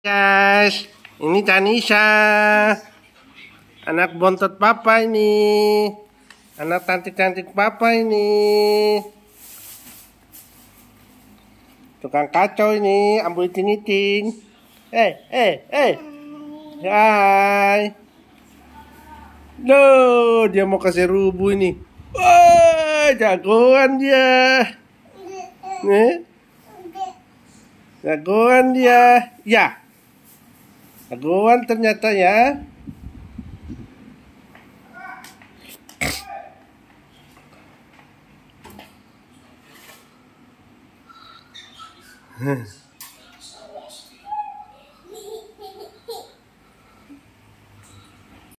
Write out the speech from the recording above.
guys ini Tanisha anak bontot papa ini anak cantik-cantik papa ini tukang kacau ini ambil tinitin, eh eh eh hai Loh, dia mau kasih rubu ini wah jagoan dia nih eh? jagoan dia ya Aguan ternyata ya. Hmm.